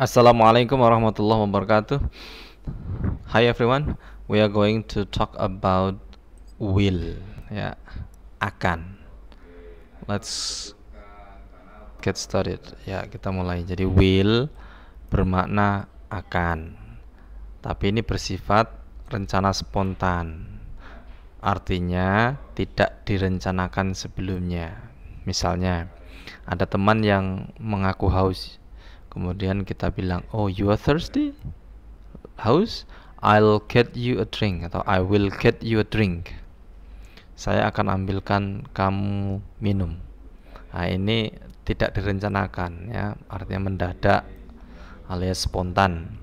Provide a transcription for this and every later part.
Assalamualaikum warahmatullahi wabarakatuh. Hi everyone, we are going to talk about will. Ya, akan. Let's get started. Ya, kita mulai. Jadi will bermakna akan. Tapi ini bersifat rencana spontan. Artinya tidak direncanakan sebelumnya. Misalnya, ada teman yang mengaku haus kemudian kita bilang oh you are thirsty haus I'll get you a drink atau I will get you a drink saya akan ambilkan kamu minum nah ini tidak direncanakan ya artinya mendadak alias spontan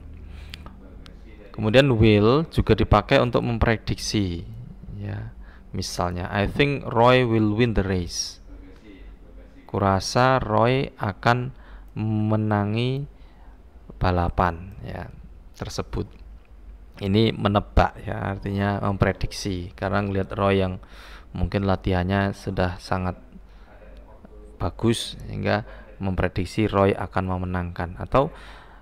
kemudian will juga dipakai untuk memprediksi ya misalnya I think Roy will win the race kurasa Roy akan menangi balapan ya tersebut. Ini menebak ya artinya memprediksi karena ngelihat Roy yang mungkin latihannya sudah sangat bagus sehingga memprediksi Roy akan memenangkan atau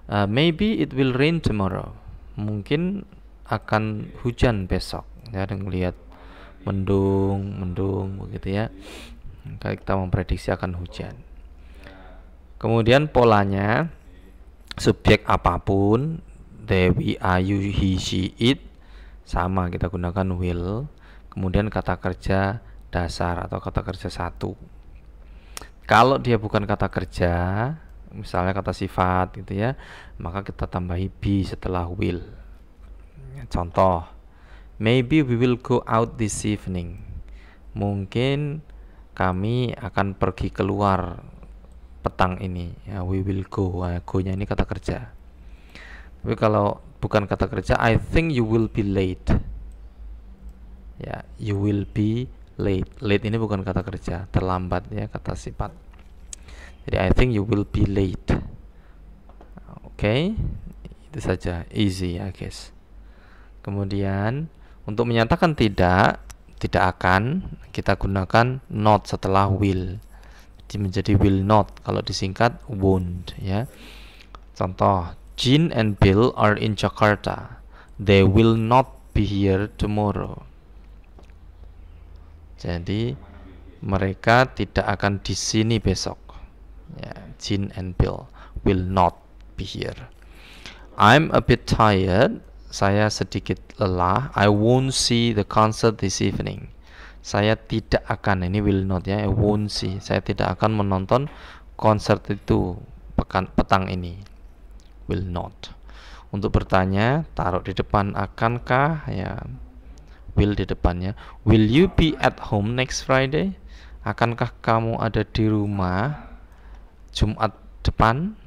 uh, maybe it will rain tomorrow. Mungkin akan hujan besok ya ngelihat mendung, mendung begitu ya. kita memprediksi akan hujan. Kemudian polanya subjek apapun Dewi, Ayu, he, she, it sama kita gunakan will. Kemudian kata kerja dasar atau kata kerja satu. Kalau dia bukan kata kerja, misalnya kata sifat gitu ya, maka kita tambahi be setelah will. Contoh, maybe we will go out this evening. Mungkin kami akan pergi keluar petang ini ya, we will go nah, go nya ini kata kerja tapi kalau bukan kata kerja I think you will be late ya you will be late late ini bukan kata kerja terlambat ya kata sifat jadi I think you will be late oke okay? itu saja easy I guess kemudian untuk menyatakan tidak tidak akan kita gunakan not setelah will menjadi will not kalau disingkat won't ya. Contoh, Jean and Bill are in Jakarta. They will not be here tomorrow. Jadi mereka tidak akan di sini besok. Ya, Jean and Bill will not be here. I'm a bit tired. Saya sedikit lelah. I won't see the concert this evening saya tidak akan ini will not ya won't see saya tidak akan menonton konser itu pekan petang ini will not untuk bertanya taruh di depan akankah ya will di depannya will you be at home next Friday akankah kamu ada di rumah Jumat depan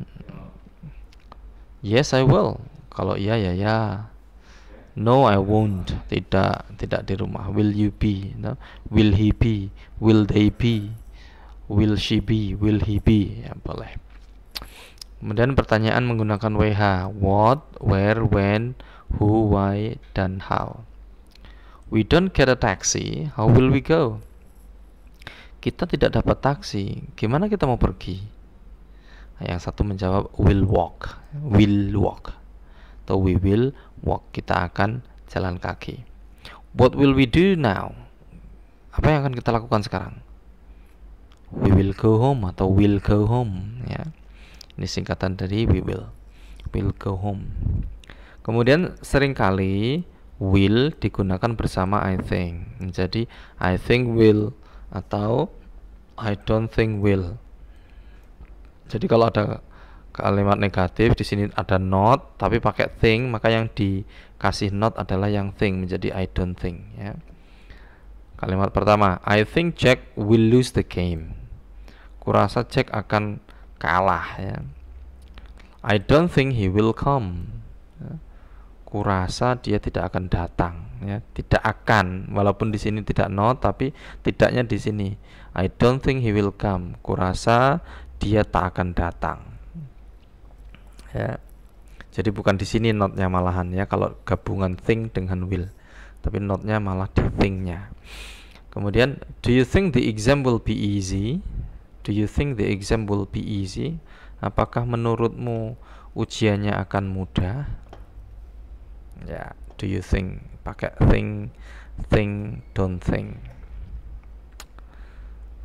yes I will kalau iya ya ya No, I won't. Tidak, tidak di rumah. Will you be? No? Will he be? Will they be? Will she be? Will he be? Ya, boleh. Kemudian pertanyaan menggunakan WH. What, where, when, who, why, dan how. We don't get a taxi. How will we go? Kita tidak dapat taksi. Gimana kita mau pergi? Yang satu menjawab will walk, will walk, atau we will walk, kita akan jalan kaki. What will we do now? Apa yang akan kita lakukan sekarang? We will go home atau will go home ya. Ini singkatan dari we will. Will go home. Kemudian seringkali will digunakan bersama I think. Jadi I think will atau I don't think will. Jadi kalau ada kalimat negatif di sini ada not tapi pakai think maka yang dikasih not adalah yang think menjadi I don't think ya. Kalimat pertama, I think Jack will lose the game. Kurasa Jack akan kalah ya. I don't think he will come. Ya. Kurasa dia tidak akan datang ya, tidak akan walaupun di sini tidak not tapi tidaknya di sini. I don't think he will come. Kurasa dia tak akan datang ya jadi bukan di sini notnya malahan ya kalau gabungan think dengan will tapi notnya malah di thinknya kemudian do you think the exam will be easy do you think the exam will be easy apakah menurutmu ujiannya akan mudah ya do you think pakai think think don't think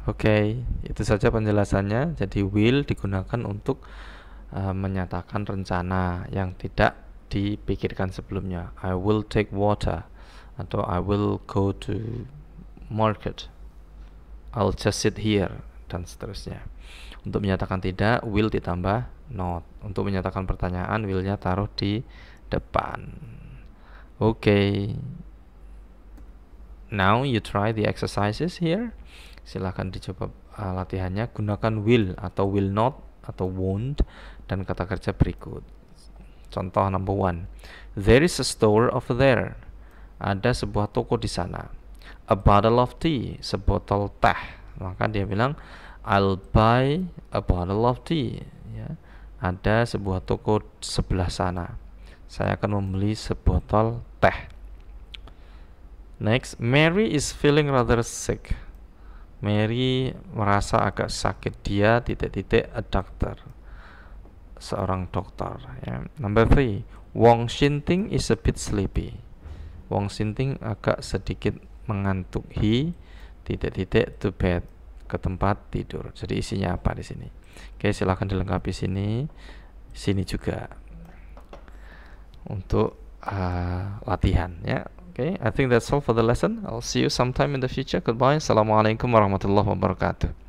Oke, okay, itu saja penjelasannya. Jadi will digunakan untuk e, menyatakan rencana yang tidak dipikirkan sebelumnya. I will take water atau I will go to market. I'll just sit here dan seterusnya. Untuk menyatakan tidak, will ditambah not. Untuk menyatakan pertanyaan, willnya taruh di depan. Oke. Okay. Now you try the exercises here. Silahkan dicoba uh, latihannya. Gunakan will atau will not atau won't dan kata kerja berikut. Contoh number one, there is a store over there. Ada sebuah toko di sana. A bottle of tea, sebotol teh. Maka dia bilang, I'll buy a bottle of tea. Ya, ada sebuah toko sebelah sana. Saya akan membeli sebotol teh. Next, Mary is feeling rather sick. Mary merasa agak sakit dia titik-titik a doctor seorang dokter ya. number three Wong Shinting is a bit sleepy Wong Shinting agak sedikit mengantuk he titik-titik to bed ke tempat tidur jadi isinya apa di sini oke silahkan dilengkapi sini sini juga untuk uh, latihan ya Okay, I think that's all for the lesson. I'll see you sometime in the future. Goodbye. Assalamualaikum warahmatullahi wabarakatuh.